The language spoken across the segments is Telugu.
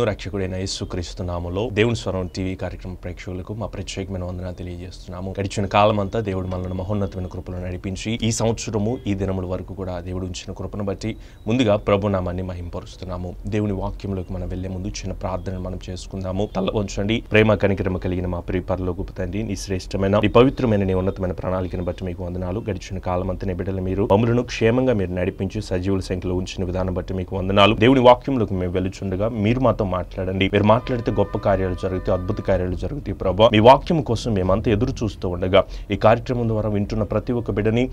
ప్రభువును రక్షకుడైన యేసుక్రీస్తు నామలో దేవుని స్వరం టీవీ కార్యక్రమ ప్రేక్షకులకు మా ప్రత్యేకమైన వందన తెలియజేస్తున్నాము గడిచిన కాలం అంతా దేవుడు మనల్ని మహోన్నతమైన కృపలో నడిపించి ఈ సంవత్సరము ఈ దినముల వరకు కూడా దేవుడు ఉంచిన కృపను బట్టి ముందుగా ప్రభునామాన్ని మహింపరుస్తున్నాము దేవుని వాక్యంలోకి మనం వెళ్లే ముందు చిన్న ప్రార్థనను మనం చేసుకుందాము తల ఉంచండి ప్రేమ కనికరమ కలిగిన మా ప్రియపరలో తండ్రి నీ శ్రేష్టమైన ఈ పవిత్రమైన నీ ఉన్నతమైన ప్రణాళికను బట్టి మీకు వందనాలు గడిచిన కాలం అంతా బిడ్డలు మీరు పములను క్షేమంగా మీరు నడిపించి సజీవుల సంఖ్యలో ఉంచిన విధానం బట్టి మీకు వందనాలు దేవుని వాక్యంలోకి మేము వెలుచుండగా మీరు మాతో మాట్లాడండి మీరు మాట్లాడితే గొప్ప కార్యాలు జరుగుతాయి అద్భుత కార్యాలు జరుగుతాయి ప్రభా మీ వాక్యం కోసం మేమంతా ఎదురు చూస్తూ ఉండగా ఈ కార్యక్రమం ద్వారా వింటున్న ప్రతి ఒక్క బిడని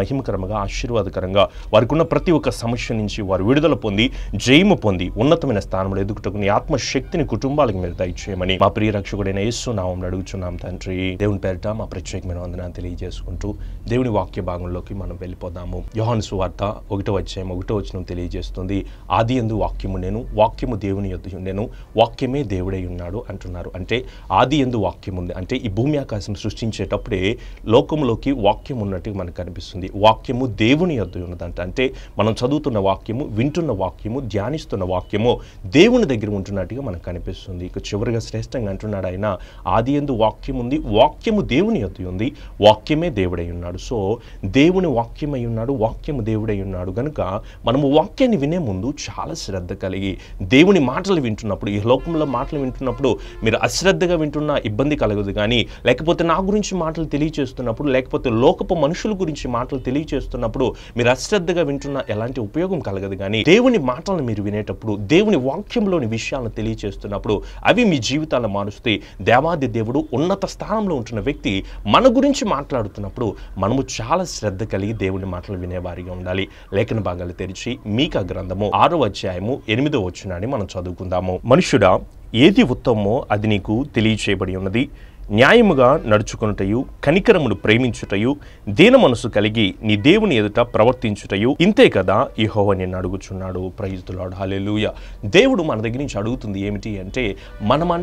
మహిమ కర్మగా ఆశీర్వాదకరంగా వారికి ఉన్న ప్రతి ఒక్క సమస్య నుంచి వారు విడుదల పొంది జయము పొంది ఉన్నతమైన స్థానంలో ఎదుగుటకు నీ ఆత్మశక్తిని కుటుంబాలకు మీరు దయచేయమని మా ప్రియ రక్షకుడైన యేసు నామంలో అడుగుచున్నాం తండ్రి దేవుని పేరిట మా ప్రత్యేకమైన వందనాన్ని తెలియజేసుకుంటూ దేవుని వాక్య భాగంలోకి మనం వెళ్ళిపోదాము యోహన్ సువార్త ఒకటో వచ్చాయం ఒకటో వచ్చిన తెలియజేస్తుంది ఆది ఎందు వాక్యము నేను వాక్యము వాక్యము దేవుని యొద్ ఉండెను వాక్యమే దేవుడై ఉన్నాడు అంటున్నారు అంటే ఆది ఎందు వాక్యం ఉంది అంటే ఈ భూమి ఆకాశం సృష్టించేటప్పుడే లోకంలోకి వాక్యం ఉన్నట్టు మనకు కనిపిస్తుంది వాక్యము దేవుని యొద్ ఉన్నదంట అంటే మనం చదువుతున్న వాక్యము వింటున్న వాక్యము ధ్యానిస్తున్న వాక్యము దేవుని దగ్గర ఉంటున్నట్టుగా మనకు కనిపిస్తుంది ఇక చివరిగా శ్రేష్టంగా అంటున్నాడు ఆయన ఆది ఎందు వాక్యం ఉంది వాక్యము దేవుని యొద్ ఉంది వాక్యమే దేవుడై ఉన్నాడు సో దేవుని వాక్యమై ఉన్నాడు వాక్యము దేవుడై ఉన్నాడు కనుక మనము వాక్యాన్ని వినే ముందు చాలా శ్రద్ధ కలిగి దేవుని దేవుని మాటలు వింటున్నప్పుడు ఈ లోకంలో మాటలు వింటున్నప్పుడు మీరు అశ్రద్ధగా వింటున్న ఇబ్బంది కలగదు కానీ లేకపోతే నా గురించి మాటలు తెలియచేస్తున్నప్పుడు లేకపోతే లోకపు మనుషుల గురించి మాటలు తెలియచేస్తున్నప్పుడు మీరు అశ్రద్ధగా వింటున్న ఎలాంటి ఉపయోగం కలగదు కానీ దేవుని మాటలను మీరు వినేటప్పుడు దేవుని వాక్యంలోని విషయాలను తెలియచేస్తున్నప్పుడు అవి మీ జీవితాలను మారుస్తాయి దేవాది దేవుడు ఉన్నత స్థానంలో ఉంటున్న వ్యక్తి మన గురించి మాట్లాడుతున్నప్పుడు మనము చాలా శ్రద్ధ కలిగి దేవుని మాటలు వినేవారిగా ఉండాలి లేఖన భాగాలు తెరిచి మీకా గ్రంథము ఆరో అధ్యాయము ఎనిమిదో వచ్చినాన్ని మనం చదువుకుందాము మనుష్యుడా ఏది ఉత్తమో అది నీకు తెలియచేయబడి ఉన్నది న్యాయముగా నడుచుకునుటయు కనికరమును ప్రేమించుటయు దీన మనసు కలిగి నీ దేవుని ఎదుట ప్రవర్తించుటయు ఇంతే కదా ఈహోవ నేను అడుగుచున్నాడు ప్రయుతులాడు హాలేలుయ దేవుడు మన దగ్గర నుంచి అడుగుతుంది ఏమిటి అంటే మనమంట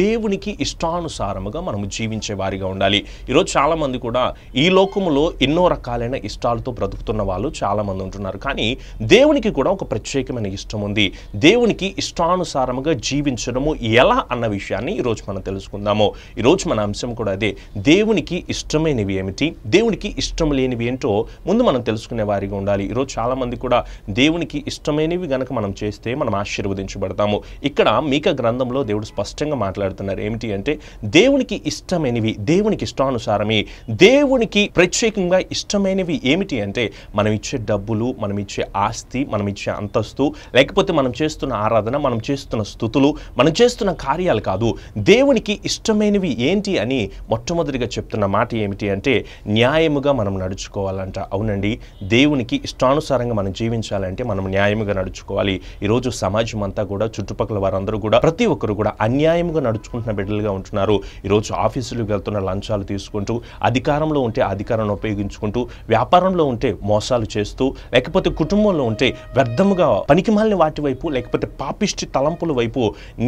దేవునికి ఇష్టానుసారముగా మనము జీవించే వారిగా ఉండాలి ఈరోజు చాలామంది కూడా ఈ లోకములో ఎన్నో రకాలైన ఇష్టాలతో బ్రతుకుతున్న వాళ్ళు చాలామంది ఉంటున్నారు కానీ దేవునికి కూడా ఒక ప్రత్యేకమైన ఇష్టం ఉంది దేవునికి ఇష్టానుసారముగా జీవించడము ఎలా అన్న విషయాన్ని ఈరోజు మనం తెలుసుకుందాము ఈరోజు ఈరోజు మన అంశం కూడా అదే దేవునికి ఇష్టమైనవి ఏమిటి దేవునికి ఇష్టం లేనివి ఏంటో ముందు మనం తెలుసుకునే వారిగా ఉండాలి ఈరోజు చాలామంది కూడా దేవునికి ఇష్టమైనవి గనక మనం చేస్తే మనం ఆశీర్వదించబడతాము ఇక్కడ మీక గ్రంథంలో దేవుడు స్పష్టంగా మాట్లాడుతున్నారు ఏమిటి అంటే దేవునికి ఇష్టమైనవి దేవునికి ఇష్టానుసారమే దేవునికి ప్రత్యేకంగా ఇష్టమైనవి ఏమిటి అంటే మనం ఇచ్చే డబ్బులు మనం ఇచ్చే ఆస్తి మనం ఇచ్చే అంతస్తు లేకపోతే మనం చేస్తున్న ఆరాధన మనం చేస్తున్న స్థుతులు మనం చేస్తున్న కార్యాలు కాదు దేవునికి ఇష్టమైనవి ఏంటి అని మొట్టమొదటిగా చెప్తున్న మాట ఏమిటి అంటే న్యాయముగా మనం నడుచుకోవాలంట అవునండి దేవునికి ఇష్టానుసారంగా మనం జీవించాలంటే మనం న్యాయముగా నడుచుకోవాలి ఈరోజు సమాజం అంతా కూడా చుట్టుపక్కల వారందరూ కూడా ప్రతి ఒక్కరు కూడా అన్యాయముగా నడుచుకుంటున్న బిడ్డలుగా ఉంటున్నారు ఈరోజు ఆఫీసులకు వెళ్తున్న లంచాలు తీసుకుంటూ అధికారంలో ఉంటే అధికారాన్ని ఉపయోగించుకుంటూ వ్యాపారంలో ఉంటే మోసాలు చేస్తూ లేకపోతే కుటుంబంలో ఉంటే వ్యర్థముగా పనికిమాలిన వాటి వైపు లేకపోతే పాపిష్టి తలంపుల వైపు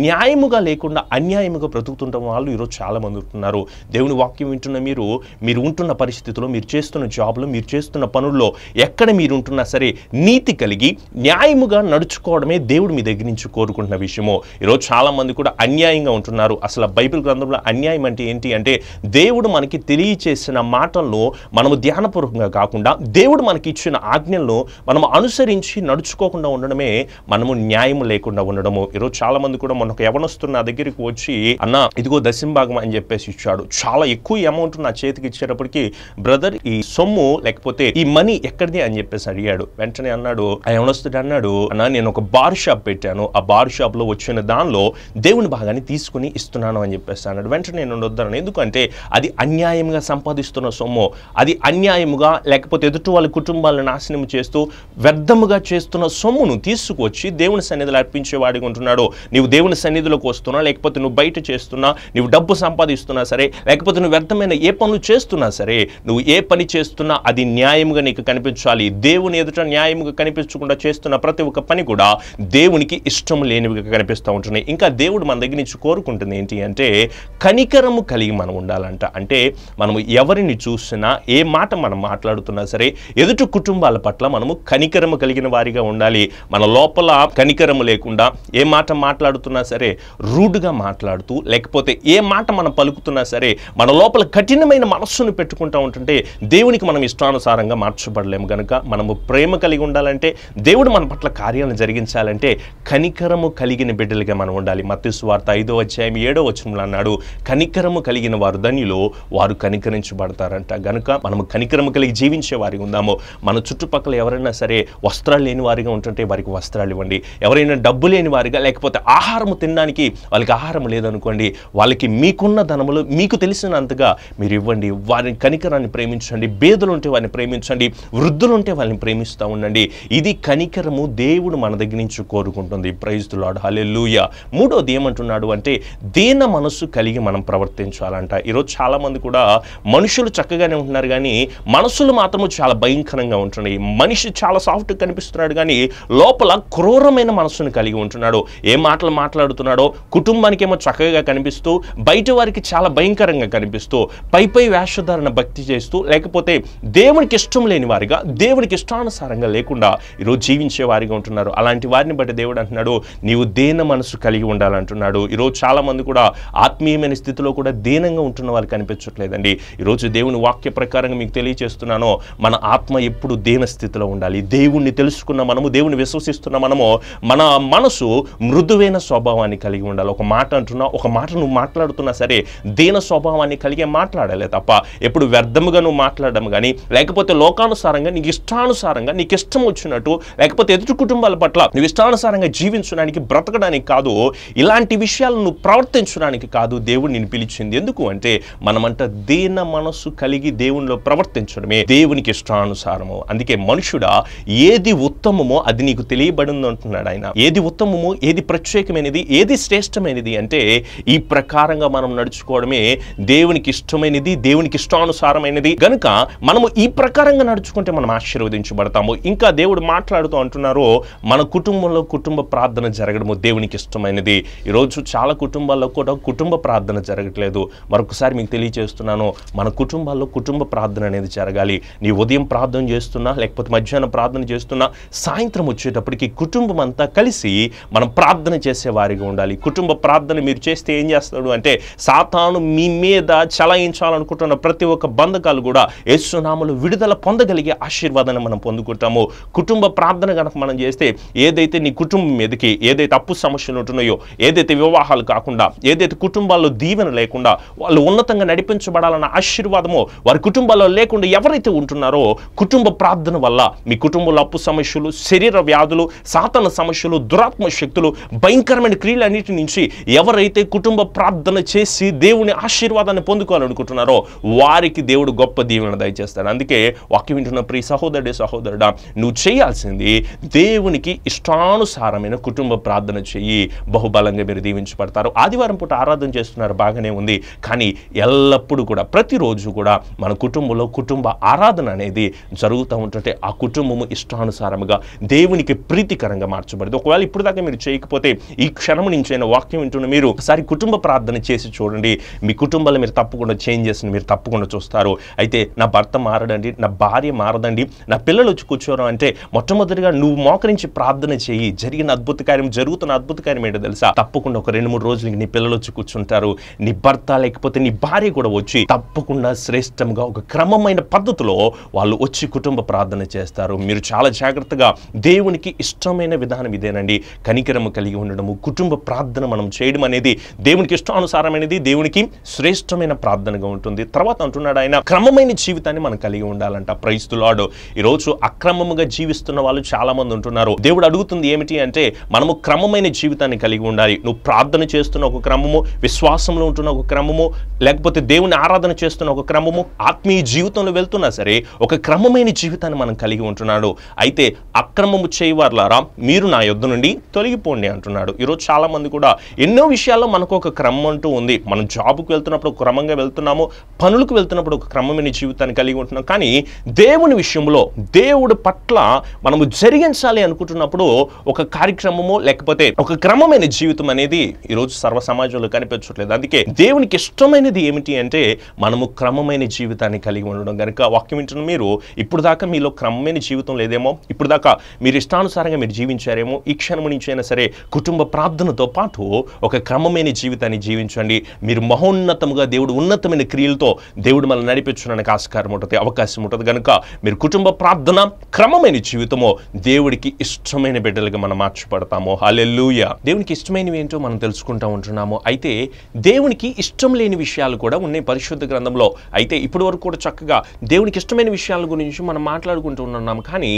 న్యాయముగా లేకుండా అన్యాయముగా బ్రతుకుతుండడం వాళ్ళు ఈరోజు చాలా అందుతున్నారు దేవుని వాక్యం వింటున్న మీరు మీరు ఉంటున్న పరిస్థితుల్లో మీరు చేస్తున్న జాబ్లో మీరు చేస్తున్న పనుల్లో ఎక్కడ మీరు ఉంటున్నా సరే నీతి కలిగి న్యాయముగా నడుచుకోవడమే దేవుడు మీ దగ్గర నుంచి కోరుకుంటున్న విషయము ఈరోజు చాలామంది కూడా అన్యాయంగా ఉంటున్నారు అసలు బైబిల్ గ్రంథంలో అన్యాయం అంటే ఏంటి అంటే దేవుడు మనకి తెలియచేసిన మాటలను మనము ధ్యానపూర్వకంగా కాకుండా దేవుడు మనకి ఇచ్చిన ఆజ్ఞలను మనం అనుసరించి నడుచుకోకుండా ఉండడమే మనము న్యాయం లేకుండా ఉండడము ఈరోజు చాలామంది కూడా మనకు ఎవనొస్తున్న దగ్గరికి వచ్చి అన్న ఇదిగో దశంభాగం అని చెప్పేసి ఇచ్చాడు చాలా ఎక్కువ అమౌంట్ నా చేతికి ఇచ్చేటప్పటికి బ్రదర్ ఈ సొమ్ము లేకపోతే ఈ మనీ ఎక్కడిది అని చెప్పేసి అడిగాడు వెంటనే అన్నాడు యవనస్తుడు అన్నాడు అన్న నేను ఒక బార్ షాప్ పెట్టాను ఆ బార్ షాప్ లో వచ్చిన దానిలో దేవుని భాగాన్ని తీసుకుని ఇస్తున్నాను అని చెప్పేసి అన్నాడు వెంటనే నేను వద్దాను ఎందుకంటే అది అన్యాయంగా సంపాదిస్తున్న సొమ్ము అది అన్యాయముగా లేకపోతే ఎదుటి వాళ్ళ కుటుంబాలను నాశనం చేస్తూ వ్యర్థముగా చేస్తున్న సొమ్మును తీసుకువచ్చి దేవుని సన్నిధిలో అర్పించేవాడిగా ఉంటున్నాడు నీవు దేవుని సన్నిధిలోకి వస్తున్నా లేకపోతే నువ్వు బయట చేస్తున్నా నువ్వు డబ్బు సంపాది సంపాదిస్తున్నా సరే లేకపోతే నువ్వు వ్యర్థమైన ఏ పనులు చేస్తున్నా సరే నువ్వు ఏ పని చేస్తున్నా అది న్యాయంగా నీకు కనిపించాలి దేవుని ఎదుట న్యాయంగా కనిపించకుండా చేస్తున్న ప్రతి ఒక్క పని కూడా దేవునికి ఇష్టం లేనివిగా కనిపిస్తూ ఉంటున్నాయి ఇంకా దేవుడు మన దగ్గర నుంచి కోరుకుంటుంది ఏంటి అంటే కనికరము కలిగి మనం ఉండాలంట అంటే మనము ఎవరిని చూసినా ఏ మాట మనం మాట్లాడుతున్నా సరే ఎదుటి కుటుంబాల పట్ల మనము కనికరము కలిగిన వారిగా ఉండాలి మన లోపల కనికరము లేకుండా ఏ మాట మాట్లాడుతున్నా సరే రూడ్గా మాట్లాడుతూ లేకపోతే ఏ మాట మనం పలుకుతున్నా సరే మన లోపల కఠినమైన మనస్సును పెట్టుకుంటూ ఉంటుంటే దేవునికి మనం ఇష్టానుసారంగా మార్చబడలేము కనుక మనము ప్రేమ కలిగి ఉండాలంటే దేవుడు మన పట్ల కార్యాలను జరిగించాలంటే కనికరము కలిగిన బిడ్డలుగా మనం ఉండాలి వార్త ఐదో అధ్యాయం ఏడో వచనంలో అన్నాడు కనికరము కలిగిన వారు ధనిలో వారు కనికరించబడతారంట గనుక మనము కనికరము కలిగి జీవించే వారికి ఉందాము మన చుట్టుపక్కల ఎవరైనా సరే వస్త్రాలు లేని వారిగా ఉంటుంటే వారికి వస్త్రాలు ఇవ్వండి ఎవరైనా డబ్బు లేని వారిగా లేకపోతే ఆహారం తినడానికి వాళ్ళకి ఆహారం లేదనుకోండి వాళ్ళకి మీకున్న ధనములు మీకు తెలిసినంతగా మీరు ఇవ్వండి వారిని కనికరాన్ని ప్రేమించండి బేదలు ఉంటే వారిని ప్రేమించండి వృద్ధులు ఉంటే వాళ్ళని ప్రేమిస్తూ ఉండండి ఇది కనికరము దేవుడు మన దగ్గర నుంచి కోరుకుంటుంది హలే లూయ మూడోది ఏమంటున్నాడు అంటే దేన మనస్సు కలిగి మనం ప్రవర్తించాలంట ఈరోజు చాలామంది కూడా మనుషులు చక్కగానే ఉంటున్నారు కానీ మనసులు మాత్రము చాలా భయంకరంగా ఉంటున్నాయి మనిషి చాలా సాఫ్ట్గా కనిపిస్తున్నాడు కానీ లోపల క్రూరమైన మనసును కలిగి ఉంటున్నాడు ఏ మాటలు మాట్లాడుతున్నాడో కుటుంబానికేమో చక్కగా కనిపిస్తూ బయట వారికి మనకి చాలా భయంకరంగా కనిపిస్తూ పై పై వేషధారణ భక్తి చేస్తూ లేకపోతే దేవునికి ఇష్టం లేని వారిగా దేవునికి ఇష్టానుసారంగా లేకుండా ఈరోజు జీవించే వారిగా ఉంటున్నారు అలాంటి వారిని బట్టి దేవుడు అంటున్నాడు నీవు దేన మనసు కలిగి ఉండాలంటున్నాడు ఈరోజు చాలామంది కూడా ఆత్మీయమైన స్థితిలో కూడా దీనంగా ఉంటున్న వారు కనిపించట్లేదండి ఈరోజు దేవుని వాక్య ప్రకారంగా మీకు తెలియచేస్తున్నాను మన ఆత్మ ఎప్పుడు దీన స్థితిలో ఉండాలి దేవుణ్ణి తెలుసుకున్న మనము దేవుని విశ్వసిస్తున్న మనము మన మనసు మృదువైన స్వభావాన్ని కలిగి ఉండాలి ఒక మాట అంటున్నా ఒక మాట నువ్వు మాట్లాడుతున్నా సరే అంటే దీన స్వభావాన్ని కలిగే మాట్లాడాలి తప్ప ఎప్పుడు వ్యర్థముగా నువ్వు మాట్లాడడం కానీ లేకపోతే లోకానుసారంగా నీకు ఇష్టానుసారంగా నీకు ఇష్టం వచ్చినట్టు లేకపోతే ఎదుటి కుటుంబాల పట్ల నువ్వు ఇష్టానుసారంగా జీవించడానికి బ్రతకడానికి కాదు ఇలాంటి విషయాలను నువ్వు ప్రవర్తించడానికి కాదు దేవుడు నేను పిలిచింది ఎందుకు అంటే మనమంట దీన మనస్సు కలిగి దేవునిలో ప్రవర్తించడమే దేవునికి ఇష్టానుసారము అందుకే మనుషుడా ఏది ఉత్తమమో అది నీకు తెలియబడింది అంటున్నాడు ఆయన ఏది ఉత్తమమో ఏది ప్రత్యేకమైనది ఏది శ్రేష్టమైనది అంటే ఈ ప్రకారంగా మనం నడుచుకోవడమే దేవునికి ఇష్టమైనది దేవునికి ఇష్టానుసారమైనది గనుక మనము ఈ ప్రకారంగా నడుచుకుంటే మనం ఆశీర్వదించబడతాము ఇంకా దేవుడు మాట్లాడుతూ అంటున్నారు మన కుటుంబంలో కుటుంబ ప్రార్థన జరగడము దేవునికి ఇష్టమైనది ఈరోజు చాలా కుటుంబాల్లో కూడా కుటుంబ ప్రార్థన జరగట్లేదు మరొకసారి మీకు తెలియజేస్తున్నాను మన కుటుంబాల్లో కుటుంబ ప్రార్థన అనేది జరగాలి నీ ఉదయం ప్రార్థన చేస్తున్నా లేకపోతే మధ్యాహ్నం ప్రార్థన చేస్తున్నా సాయంత్రం వచ్చేటప్పటికి కుటుంబం అంతా కలిసి మనం ప్రార్థన చేసే వారిగా ఉండాలి కుటుంబ ప్రార్థన మీరు చేస్తే ఏం చేస్తాడు అంటే సాతాను మీ మీద చలాయించాలనుకుంటున్న ప్రతి ఒక్క బంధకాలు కూడా యేసునామలు విడుదల పొందగలిగే ఆశీర్వాదాన్ని మనం పొందుకుంటాము కుటుంబ ప్రార్థన కనుక మనం చేస్తే ఏదైతే నీ కుటుంబం మీదకి ఏదైతే అప్పు సమస్యలు ఉంటున్నాయో ఏదైతే వివాహాలు కాకుండా ఏదైతే కుటుంబాల్లో దీవెన లేకుండా వాళ్ళు ఉన్నతంగా నడిపించబడాలన్న ఆశీర్వాదమో వారి కుటుంబాల్లో లేకుండా ఎవరైతే ఉంటున్నారో కుటుంబ ప్రార్థన వల్ల మీ కుటుంబంలో అప్పు సమస్యలు శరీర వ్యాధులు సాతన సమస్యలు దురాత్మ శక్తులు భయంకరమైన క్రియలన్నిటి నుంచి ఎవరైతే కుటుంబ ప్రార్థన చేసి చేసి దేవుని ఆశీర్వాదాన్ని పొందుకోవాలనుకుంటున్నారో వారికి దేవుడు గొప్ప దీవెన దయచేస్తాడు అందుకే వాక్యం వింటున్న ప్రియ సహోదరుడు సహోదరుడా నువ్వు చేయాల్సింది దేవునికి ఇష్టానుసారమైన కుటుంబ ప్రార్థన చెయ్యి బహుబలంగా మీరు దీవించబడతారు ఆదివారం పూట ఆరాధన చేస్తున్నారు బాగానే ఉంది కానీ ఎల్లప్పుడూ కూడా ప్రతిరోజు కూడా మన కుటుంబంలో కుటుంబ ఆరాధన అనేది జరుగుతూ ఉంటుంటే ఆ కుటుంబము ఇష్టానుసారముగా దేవునికి ప్రీతికరంగా మార్చబడింది ఒకవేళ ఇప్పుడు దాకా మీరు చేయకపోతే ఈ క్షణం నుంచైనా వాక్యం వింటున్న మీరు ఒకసారి కుటుంబ ప్రార్థన చేసి చూడండి చూడండి మీ కుటుంబాలు మీరు తప్పకుండా చేంజెస్ని మీరు తప్పకుండా చూస్తారు అయితే నా భర్త మారడండి నా భార్య మారదండి నా పిల్లలు వచ్చి కూర్చోరు అంటే మొట్టమొదటిగా నువ్వు మోకరించి ప్రార్థన చేయి జరిగిన అద్భుత కార్యం జరుగుతున్న అద్భుత కార్యం ఏంటో తెలుసా తప్పకుండా ఒక రెండు మూడు రోజులకి నీ పిల్లలు వచ్చి కూర్చుంటారు నీ భర్త లేకపోతే నీ భార్య కూడా వచ్చి తప్పకుండా శ్రేష్టంగా ఒక క్రమమైన పద్ధతిలో వాళ్ళు వచ్చి కుటుంబ ప్రార్థన చేస్తారు మీరు చాలా జాగ్రత్తగా దేవునికి ఇష్టమైన విధానం ఇదేనండి కనికరము కలిగి ఉండడము కుటుంబ ప్రార్థన మనం చేయడం అనేది దేవునికి ఇష్టానుసారమైనది దేవునికి శ్రేష్టమైన ప్రార్థనగా ఉంటుంది తర్వాత అంటున్నాడు ఆయన క్రమమైన జీవితాన్ని మనం కలిగి ఉండాలంట ప్రైస్తులాడు ఈరోజు అక్రమముగా జీవిస్తున్న వాళ్ళు చాలామంది ఉంటున్నారు దేవుడు అడుగుతుంది ఏమిటి అంటే మనము క్రమమైన జీవితాన్ని కలిగి ఉండాలి నువ్వు ప్రార్థన చేస్తున్న ఒక క్రమము విశ్వాసంలో ఉంటున్న ఒక క్రమము లేకపోతే దేవుని ఆరాధన చేస్తున్న ఒక క్రమము ఆత్మీయ జీవితంలో వెళ్తున్నా సరే ఒక క్రమమైన జీవితాన్ని మనం కలిగి ఉంటున్నాడు అయితే అక్రమము చేయవారులారా మీరు నా యుద్ధ నుండి తొలగిపోండి అంటున్నాడు ఈరోజు చాలామంది కూడా ఎన్నో విషయాల్లో మనకు ఒక క్రమం అంటూ ఉంది మనం జాబుకు వెళ్తున్నప్పుడు ఒక క్రమంగా వెళ్తున్నాము పనులకు వెళ్తున్నప్పుడు ఒక క్రమమైన జీవితాన్ని కలిగి ఉంటున్నాం కానీ దేవుని విషయంలో దేవుడి పట్ల మనము జరిగించాలి అనుకుంటున్నప్పుడు ఒక కార్యక్రమము లేకపోతే ఒక క్రమమైన జీవితం అనేది ఈరోజు సర్వ సమాజంలో కనిపించట్లేదు అందుకే దేవునికి ఇష్టమైనది ఏమిటి అంటే మనము క్రమమైన జీవితాన్ని కలిగి ఉండడం కనుక వాక్యం వింటున్న మీరు ఇప్పుడు దాకా మీలో క్రమమైన జీవితం లేదేమో ఇప్పుడు దాకా మీరు ఇష్టానుసారంగా మీరు జీవించారేమో ఈ క్షణం నుంచి అయినా సరే కుటుంబ ప్రార్థనతో పాటు ఒక క్రమమైన జీవితాన్ని జీవించండి మీరు మహోన్నతముగా దేవుడు ఉన్నతమైన క్రియలతో దేవుడు మనల్ని నడిపించడానికి ఆస్కారం ఉంటుంది అవకాశం ఉంటుంది కనుక మీరు కుటుంబ ప్రార్థన క్రమమైన జీవితమో దేవుడికి ఇష్టమైన బిడ్డలుగా మనం మార్చబడతాము హాలెల్లుయ దేవునికి ఇష్టమైనవి ఏంటో మనం తెలుసుకుంటూ ఉంటున్నాము అయితే దేవునికి ఇష్టం లేని విషయాలు కూడా ఉన్నాయి పరిశుద్ధ గ్రంథంలో అయితే ఇప్పటి వరకు కూడా చక్కగా దేవునికి ఇష్టమైన విషయాల గురించి మనం మాట్లాడుకుంటూ ఉంటున్నాము కానీ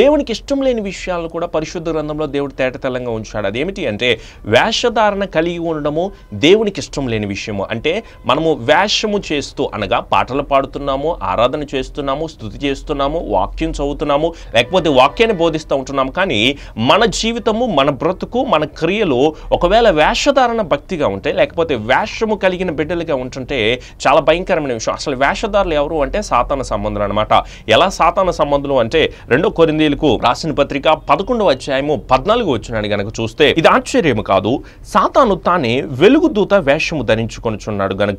దేవునికి ఇష్టం లేని విషయాలు కూడా పరిశుద్ధ గ్రంథంలో దేవుడు తేటతెల్లంగా ఉంచాడు అదేమిటి అంటే వేషధారణ కలిగి ఉండడము దేవునికి ఇష్టం లేని విషయము అంటే మనము వేషము చేస్తూ అనగా పాటలు పాడుతున్నాము ఆరాధన చేస్తున్నాము స్థుతి చేస్తున్నాము వాక్యం చదువుతున్నాము లేకపోతే వాక్యాన్ని బోధిస్తూ ఉంటున్నాము కానీ మన జీవితము మన బ్రతుకు మన క్రియలు ఒకవేళ వేషధారణ భక్తిగా ఉంటే లేకపోతే వేషము కలిగిన బిడ్డలుగా ఉంటుంటే చాలా భయంకరమైన విషయం అసలు వేషధారులు ఎవరు అంటే సాతాన సంబంధులు అనమాట ఎలా సాతాన సంబంధులు అంటే రెండో కొరిందీలకు రాసిన పత్రిక పదకొండవ అధ్యాయము పద్నాలుగు వచ్చినాన్ని గనక చూస్తే ఇది ఆశ్చర్యము కాదు సాతాను తానే వెలుగుదూత వేషము ధరించుకొనుచున్నాడు గనుక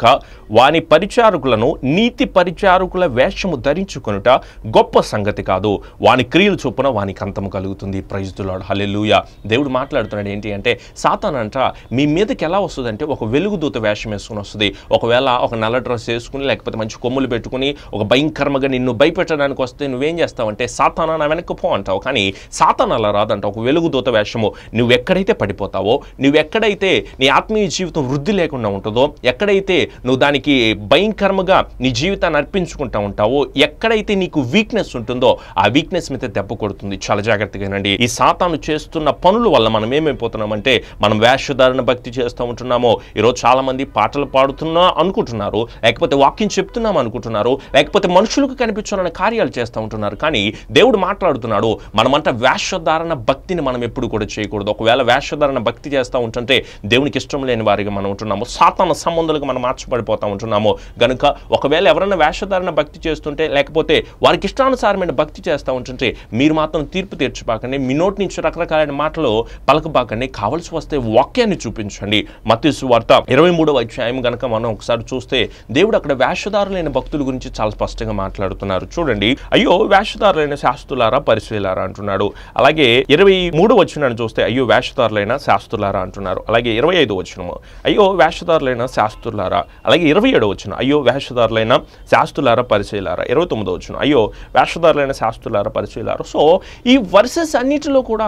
వాని పరిచారకులను నీతి పరిచారకుల వేషము ధరించుకొనుట గొప్ప సంగతి కాదు వాని క్రియలు చొప్పున వానికి అంతము కలుగుతుంది ప్రైజ్దులాడు హలెలుయ దేవుడు మాట్లాడుతున్నాడు ఏంటి అంటే సాతాన్ అంట మీ మీదకి ఎలా వస్తుందంటే ఒక వెలుగుదూత వేషం వేసుకుని వస్తుంది ఒకవేళ ఒక నల్ల డ్రెస్ వేసుకుని లేకపోతే మంచి కొమ్ములు పెట్టుకుని ఒక భయంకరంగా నిన్ను భయపెట్టడానికి వస్తే నువ్వేం చేస్తావంటే సాతానా నా వెనక్కి పో అంటావు కానీ సాతాన్ అలా రాదంట ఒక వెలుగుదూత వేషము నువ్వు ఎక్కడైతే పడిపోతావో నువ్వు ఎక్కడైతే నీ ఆత్మీయ జీవితం వృద్ధి లేకుండా ఉంటుందో ఎక్కడైతే నువ్వు దానికి భయంకరంగా నీ జీవితాన్ని అర్పించుకుంటూ ఉంటావో ఎక్కడైతే నీకు వీక్నెస్ ఉంటుందో ఆ వీక్నెస్ మీద దెబ్బ కొడుతుంది చాలా జాగ్రత్తగానండి ఈ సాతాను చేస్తున్న పనుల వల్ల మనం ఏమైపోతున్నామంటే మనం వేషధారణ భక్తి చేస్తూ ఉంటున్నామో ఈరోజు చాలామంది పాటలు పాడుతున్నా అనుకుంటున్నారు లేకపోతే వాక్యం చెప్తున్నాం అనుకుంటున్నారు లేకపోతే మనుషులకు కనిపించాలని కార్యాలు చేస్తూ ఉంటున్నారు కానీ దేవుడు మాట్లాడుతున్నాడు మనమంట వేషధారణ భక్తిని మనం ఎప్పుడు కూడా చేయకూడదు ఒకవేళ వేషధారణ భక్తి చేస్తూ ఉంటుంటే దేవునికి ఇష్టం లేని వారిగా మనం ఉంటున్నాము సాతాన సంబంధులకు మనం మార్చబడిపోతూ ఉంటున్నాము గనుక ఒకవేళ ఎవరైనా వేషధారణ భక్తి చేస్తుంటే లేకపోతే వారికి ఇష్టానుసారమైన భక్తి చేస్తూ ఉంటుంటే మీరు మాత్రం తీర్పు తీర్చిపాకండి మీ నోటి నుంచి రకరకాలైన మాటలు పలకపాకండి కావలసి వస్తే వాక్యాన్ని చూపించండి మత్స్సు వార్త ఇరవై మూడవ అధ్యాయం గనక మనం ఒకసారి చూస్తే దేవుడు అక్కడ వేషధారులైన భక్తుల గురించి చాలా స్పష్టంగా మాట్లాడుతున్నారు చూడండి అయ్యో వేషధారులైన శాస్త్రులారా పరిశీలారా అంటున్నాడు అలాగే ఇరవై మూడు వచ్చినాన్ని చూస్తే అయ్యో వేషధారులైన శాస్త్రులారా అంటున్నారు అలాగే ఇరవై ఐదు వచ్చినము అయ్యో వేషధారు వేషధారులైన శాస్త్రులారా అలాగే ఇరవై ఏడవ వచ్చిన అయ్యో వేషధారులైన శాస్త్రులారా పరిచయలారా ఇరవై తొమ్మిదో వచ్చిన అయ్యో వేషధారులైన శాస్త్రులారా పరిచయలారా సో ఈ వర్సెస్ అన్నిటిలో కూడా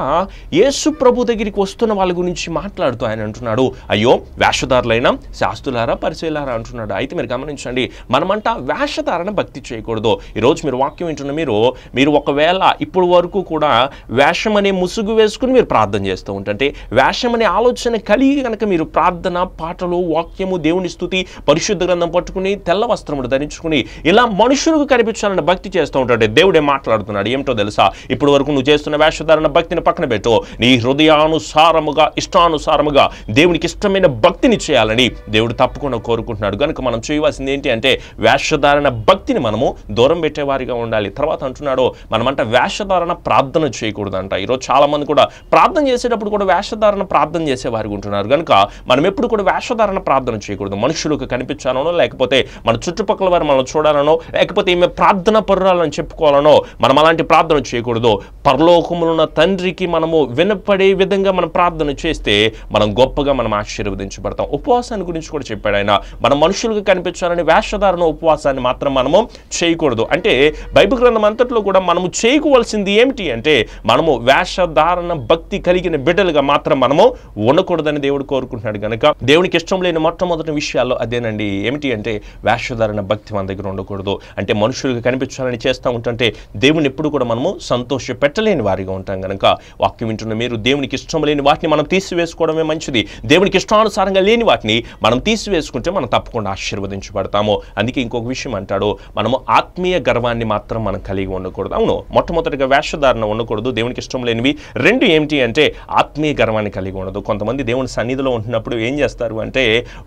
యేసు ప్రభు దగ్గరికి వస్తున్న వాళ్ళ గురించి మాట్లాడుతూ ఆయన అంటున్నాడు అయ్యో వేషధారులైన శాస్త్రులారా పరిచయలారా అంటున్నాడు అయితే మీరు గమనించండి మనమంట వేషధారణ భక్తి చేయకూడదు ఈరోజు మీరు వాక్యం వింటున్న మీరు మీరు ఒకవేళ ఇప్పుడు వరకు కూడా వేషం అనే ముసుగు వేసుకుని మీరు ప్రార్థన చేస్తూ ఉంటే వేషం అనే ఆలోచన కలిగి కనుక మీరు ప్రార్థన పాటలు వాక్యము దేవుని స్థుతి పరిశుద్ధ గ్రంథం పట్టుకుని తెల్ల వస్త్రములు ధరించుకుని ఇలా మనుషులకు కనిపించాలని భక్తి చేస్తూ ఉంటాడు దేవుడే మాట్లాడుతున్నాడు ఏమిటో తెలుసా ఇప్పటి వరకు నువ్వు చేస్తున్న వేషధారణ భక్తిని పక్కన పెట్టు నీ హృదయానుసారముగా ఇష్టానుసారముగా దేవునికి ఇష్టమైన భక్తిని చేయాలని దేవుడు తప్పకుండా కోరుకుంటున్నాడు కనుక మనం చేయవలసింది ఏంటి అంటే వేషధారణ భక్తిని మనము దూరం పెట్టేవారిగా ఉండాలి తర్వాత అంటున్నాడు మనమంట వేషధారణ ప్రార్థన చేయకూడదంట ఈరోజు చాలామంది కూడా ప్రార్థన చేసేటప్పుడు కూడా వేషధారణ ప్రార్థన చేసేవారికి ఉంటున్నారు కనుక మనం ఎప్పుడు కూడా వేషధారణ ప్రార్థన చేయకూడదు మనుషులకు కనిపించాలనో లేకపోతే మన చుట్టుపక్కల వారు మనం చూడాలనో లేకపోతే ఈమె ప్రార్థన పరురాలని చెప్పుకోవాలనో మనం అలాంటి ప్రార్థన చేయకూడదు పరలోకములున్న తండ్రికి మనము వినపడే విధంగా మనం ప్రార్థన చేస్తే మనం గొప్పగా మనం ఆశీర్వదించబడతాం ఉపవాసాన్ని గురించి కూడా చెప్పాడు ఆయన మన మనుషులకు కనిపించాలని వేషధారణ ఉపవాసాన్ని మాత్రం మనము చేయకూడదు అంటే బైబిల్ గ్రంథం అంతట్లో కూడా మనము చేయకోవాల్సింది ఏమిటి అంటే మనము వేషధారణ భక్తి కలిగిన బిడ్డలుగా మాత్రం మనము ఉండకూడదని దేవుడు కోరుకుంటున్నాడు కనుక దేవునికి ఇష్టం లేని మొట్టమొదటి విషయాల్లో అదేనండి ఏమిటి అంటే వేషధారణ భక్తి మన దగ్గర ఉండకూడదు అంటే మనుషులకు కనిపించాలని చేస్తూ ఉంటుంటే దేవుని ఎప్పుడు కూడా మనము సంతోష పెట్టలేని వారిగా ఉంటాం కనుక వాక్యం వింటున్న మీరు దేవునికి ఇష్టం లేని వాటిని మనం తీసివేసుకోవడమే మంచిది దేవునికి ఇష్టానుసారంగా లేని వాటిని మనం తీసివేసుకుంటే మనం తప్పకుండా ఆశీర్వదించబడతాము అందుకే ఇంకొక విషయం అంటాడు మనము ఆత్మీయ గర్వాన్ని మాత్రం మనం కలిగి ఉండకూడదు అవును మొట్టమొదటిగా వేషధారణ ఉండకూడదు దేవునికి ఇష్టం లేనివి రెండు ఏమిటి అంటే ఆత్మీయ గర్వాన్ని కలిగి ఉండదు కొంతమంది దేవుని సన్నిధిలో ఉంటున్నప్పుడు ఏం చేస్తారు అంటే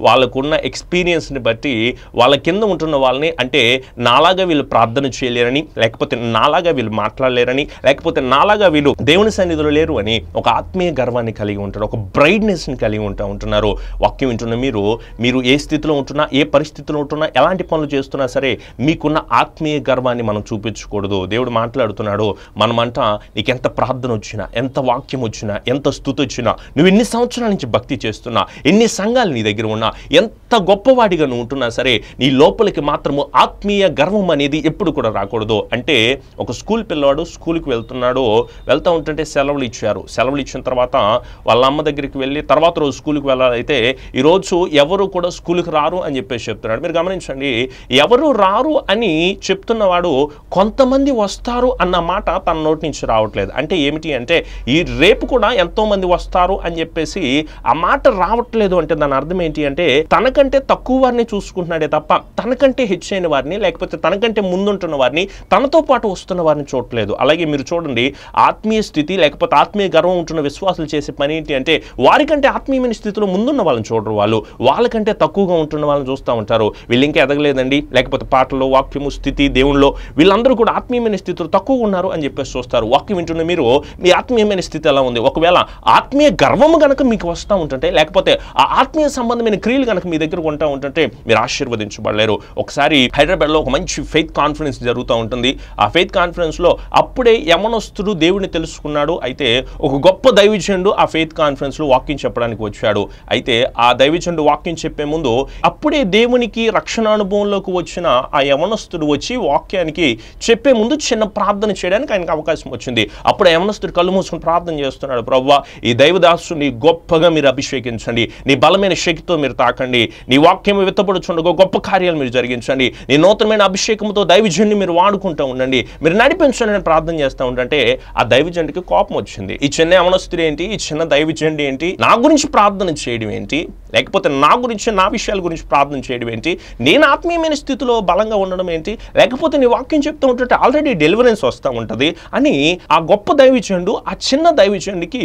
వాళ్ళకున్న ఎక్స్పీరియన్స్ని బట్టి వాళ్ళ కింద ఉంటున్న వాళ్ళని అంటే నాలాగా వీళ్ళు ప్రార్థన చేయలేరని లేకపోతే నాలాగా వీళ్ళు మాట్లాడలేరని లేకపోతే నాలాగా వీళ్ళు దేవుని సన్నిధిలో లేరు అని ఒక ఆత్మీయ గర్వాన్ని కలిగి ఉంటారు ఒక బ్రైట్నెస్ని కలిగి ఉంటా ఉంటున్నారు వాక్యం వింటున్న మీరు మీరు ఏ స్థితిలో ఉంటున్నా ఏ పరిస్థితిలో ఉంటున్నా ఎలాంటి పనులు చేస్తున్నా సరే మీకున్న ఆత్మీయ గర్వాన్ని మనం చూపించకూడదు దేవుడు మాట్లాడుతున్నాడు మనమంట నీకెంత ప్రార్థన వచ్చినా ఎంత వాక్యం వచ్చినా ఎంత స్థుతి వచ్చినా నువ్వు ఎన్ని సంవత్సరాల నుంచి భక్తి చేస్తున్నా ఎన్ని సంఘాలు నీ దగ్గర దగ్గర ఉన్నా ఎంత గొప్పవాడిగా నువ్వు ఉంటున్నా సరే నీ లోపలికి మాత్రము ఆత్మీయ గర్వం అనేది ఎప్పుడు కూడా రాకూడదు అంటే ఒక స్కూల్ పిల్లవాడు స్కూల్కి వెళ్తున్నాడు వెళ్తూ ఉంటుంటే సెలవులు ఇచ్చారు సెలవులు ఇచ్చిన తర్వాత వాళ్ళ అమ్మ దగ్గరికి వెళ్ళి తర్వాత రోజు స్కూల్కి వెళ్ళాలైతే ఈరోజు ఎవరు కూడా స్కూల్కి రారు అని చెప్పేసి చెప్తున్నాడు మీరు గమనించండి ఎవరు రారు అని చెప్తున్నవాడు కొంతమంది వస్తారు అన్న మాట తన నోటి నుంచి రావట్లేదు అంటే ఏమిటి అంటే ఈ రేపు కూడా ఎంతోమంది వస్తారు అని చెప్పేసి ఆ మాట రావట్లేదు అంటే దాని అర్థం ఏంటి ఏంటి అంటే తనకంటే తక్కువ వారిని చూసుకుంటున్నాడే తప్ప తనకంటే హెచ్ అయిన వారిని లేకపోతే తనకంటే ముందుంటున్న వారిని తనతో పాటు వస్తున్న వారిని చూడలేదు అలాగే మీరు చూడండి ఆత్మీయ స్థితి లేకపోతే ఆత్మీయ గర్వం ఉంటున్న విశ్వాసులు చేసే పని ఏంటి అంటే వారికంటే ఆత్మీయమైన స్థితిలో ముందున్న వాళ్ళని చూడరు వాళ్ళు వాళ్ళకంటే తక్కువగా ఉంటున్న వాళ్ళని చూస్తూ ఉంటారు వీళ్ళు ఇంకా ఎదగలేదండి లేకపోతే పాటలో వాక్యము స్థితి దేవుళ్ళు వీళ్ళందరూ కూడా ఆత్మీయమైన స్థితిలో తక్కువ ఉన్నారు అని చెప్పేసి చూస్తారు వాక్యం వింటున్న మీరు మీ ఆత్మీయమైన స్థితి ఎలా ఉంది ఒకవేళ ఆత్మీయ గర్వము కనుక మీకు వస్తూ ఉంటుంటే లేకపోతే ఆ ఆత్మీయ సంబంధం అద్భుతమైన క్రియలు కనుక మీ దగ్గర ఉంటా ఉంటుంటే మీరు ఆశీర్వదించబడలేరు ఒకసారి హైదరాబాద్లో ఒక మంచి ఫెయిత్ కాన్ఫరెన్స్ జరుగుతూ ఉంటుంది ఆ ఫెయిత్ కాన్ఫరెన్స్లో అప్పుడే యమనస్తుడు దేవుని తెలుసుకున్నాడు అయితే ఒక గొప్ప దైవచండు ఆ ఫెయిత్ కాన్ఫరెన్స్లో వాక్యం చెప్పడానికి వచ్చాడు అయితే ఆ దైవచండు వాక్యం చెప్పే ముందు అప్పుడే దేవునికి రక్షణ అనుభవంలోకి వచ్చిన ఆ యమనస్తుడు వచ్చి వాక్యానికి చెప్పే ముందు చిన్న ప్రార్థన చేయడానికి ఆయనకు అవకాశం వచ్చింది అప్పుడు యమనస్తుడు కళ్ళు మూసుకుని ప్రార్థన చేస్తున్నాడు ప్రవ్వా ఈ దైవదాసుని గొప్పగా మీరు అభిషేకించండి నీ బలమైన శక్తితో ఆత్మతో మీరు తాకండి నీ వాక్యం విత్తపడుచుండగా గొప్ప కార్యాలు మీరు జరిగించండి నీ నూతనమైన అభిషేకంతో దైవజన్ని మీరు వాడుకుంటూ ఉండండి మీరు నడిపించండి అని ప్రార్థన చేస్తూ ఉంటే ఆ దైవజండికి కోపం వచ్చింది ఈ చిన్న యమనస్తుడు ఏంటి ఈ చిన్న దైవజండి ఏంటి నా గురించి ప్రార్థన చేయడం ఏంటి లేకపోతే నా గురించి నా విషయాల గురించి ప్రార్థన చేయడం ఏంటి నేను ఆత్మీయమైన స్థితిలో బలంగా ఉండడం ఏంటి లేకపోతే నీ వాక్యం చెప్తూ ఉంటే ఆల్రెడీ డెలివరెన్స్ వస్తూ ఉంటుంది అని ఆ గొప్ప దైవచండు ఆ చిన్న దైవచండికి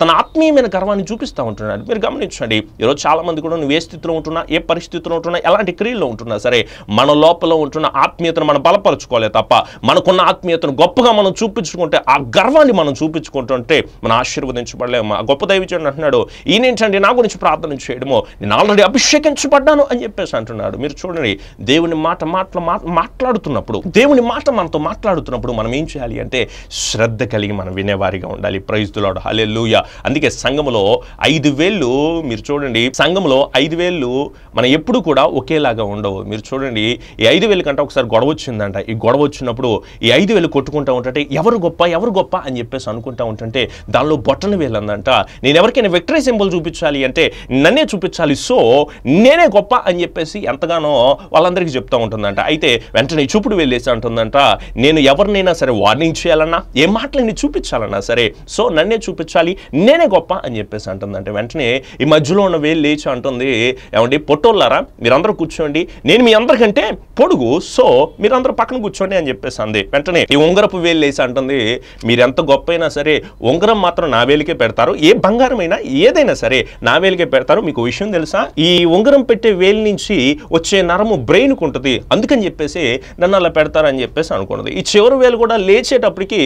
తన ఆత్మీయమైన గర్వాన్ని చూపిస్తూ ఉంటున్నాడు మీరు గమనించండి ఈరోజు చాలామంది కూడా కూడా నువ్వు ఏ స్థితిలో ఉంటున్నా ఏ పరిస్థితిలో ఉంటున్నా ఎలాంటి క్రియల్లో ఉంటున్నా సరే మన లోపల ఉంటున్న ఆత్మీయతను మనం బలపరచుకోలే తప్ప మనకున్న ఆత్మీయతను గొప్పగా మనం చూపించుకుంటే ఆ గర్వాన్ని మనం చూపించుకుంటుంటే మనం ఆశీర్వదించబడలేము ఆ గొప్ప దైవచనుడు అంటున్నాడు ఈయనేంటండి నా గురించి ప్రార్థన చేయడము నేను ఆల్రెడీ అభిషేకించబడ్డాను అని చెప్పేసి అంటున్నాడు మీరు చూడండి దేవుని మాట మాటలు మాట్లాడుతున్నప్పుడు దేవుని మాట మనతో మాట్లాడుతున్నప్పుడు మనం ఏం చేయాలి అంటే శ్రద్ధ కలిగి మనం వినేవారిగా ఉండాలి ప్రైజ్దులాడు హలే లూయ అందుకే సంఘంలో ఐదు వేళ్ళు మీరు చూడండి సంఘంలో ఐదు వేలు మనం ఎప్పుడు కూడా ఒకేలాగా ఉండవు మీరు చూడండి ఈ ఐదు వేలు కంటే ఒకసారి గొడవ వచ్చిందంట ఈ గొడవ వచ్చినప్పుడు ఈ ఐదు వేలు కొట్టుకుంటూ ఉంటే ఎవరు గొప్ప ఎవరు గొప్ప అని చెప్పేసి అనుకుంటా ఉంటుంటే దానిలో బొట్టన వేలు అందంట నేను ఎవరికైనా విక్టరీ సింబల్ చూపించాలి అంటే నన్నే చూపించాలి సో నేనే గొప్ప అని చెప్పేసి ఎంతగానో వాళ్ళందరికీ చెప్తూ ఉంటుందంట అయితే వెంటనే చూపుడు వెళ్ళేసి అంటుందంట నేను ఎవరినైనా సరే వార్నింగ్ చేయాలన్నా ఏ మాటలని చూపించాలన్నా సరే సో నన్నే చూపించాలి నేనే గొప్ప అని చెప్పేసి అంటుందంటే వెంటనే ఈ మధ్యలో ఉన్న వేలు లేచి అంటుంది ఉంది ఏమండి పొట్టోళ్ళారా మీరందరూ కూర్చోండి నేను మీ అందరికంటే పొడుగు సో మీరందరూ పక్కన కూర్చోండి అని చెప్పేసి అంది వెంటనే ఈ ఉంగరపు వేలు వేసి అంటుంది మీరెంత గొప్పైనా సరే ఉంగరం మాత్రం నా వేలికే పెడతారు ఏ బంగారమైనా ఏదైనా సరే నా వేలికే పెడతారు మీకు విషయం తెలుసా ఈ ఉంగరం పెట్టే వేలు నుంచి వచ్చే నరము బ్రెయిన్కు ఉంటుంది అందుకని చెప్పేసి నన్ను అలా పెడతారని చెప్పేసి అనుకున్నది ఈ చివరి వేలు కూడా లేచేటప్పటికి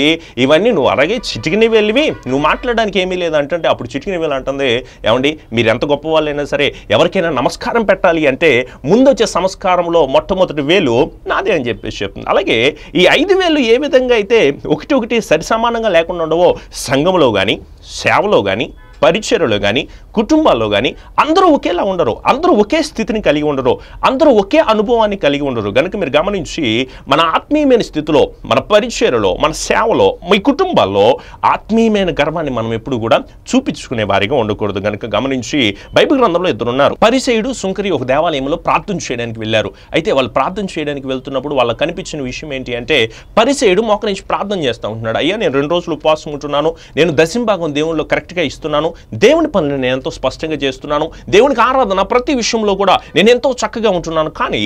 ఇవన్నీ నువ్వు అలాగే చిటికిన వేలివి నువ్వు మాట్లాడడానికి ఏమీ లేదంటే అప్పుడు చిటికిన వేలు అంటుంది ఏమండి మీరు ఎంత గొప్ప వాళ్ళైనా సరే ఎవరికైనా నమస్కారం పెట్టాలి అంటే ముందు వచ్చే సంస్కారంలో మొట్టమొదటి వేలు నాదే అని చెప్పేసి చెప్తుంది అలాగే ఈ ఐదు వేలు ఏ విధంగా అయితే ఒకటి ఒకటి సరి సమానంగా లేకుండా ఉండవో సంఘంలో కానీ సేవలో కానీ పరిచయలో కానీ కుటుంబాల్లో కానీ అందరూ ఒకేలా ఉండరు అందరూ ఒకే స్థితిని కలిగి ఉండరు అందరూ ఒకే అనుభవాన్ని కలిగి ఉండరు కనుక మీరు గమనించి మన ఆత్మీయమైన స్థితిలో మన పరిచయలో మన సేవలో మీ కుటుంబాల్లో ఆత్మీయమైన గర్వాన్ని మనం ఎప్పుడు కూడా చూపించుకునే వారిగా ఉండకూడదు కనుక గమనించి బైబిల్ గ్రంథంలో ఇద్దరున్నారు పరిచయుడు సుంకరి ఒక దేవాలయంలో ప్రార్థన చేయడానికి వెళ్ళారు అయితే వాళ్ళు ప్రార్థన చేయడానికి వెళ్తున్నప్పుడు వాళ్ళకి కనిపించిన విషయం ఏంటి అంటే మొక్క నుంచి ప్రార్థన చేస్తూ ఉంటున్నాడు అయ్యా నేను రెండు రోజులు ఉపవాసం ఉంటున్నాను నేను దశింభాగం దేవుళ్ళు కరెక్ట్గా ఇస్తున్నాను దేవుని పనులు నేను ఎంతో స్పష్టంగా చేస్తున్నాను దేవునికి ఆరాధన ప్రతి విషయంలో కూడా నేను ఎంతో చక్కగా ఉంటున్నాను కానీ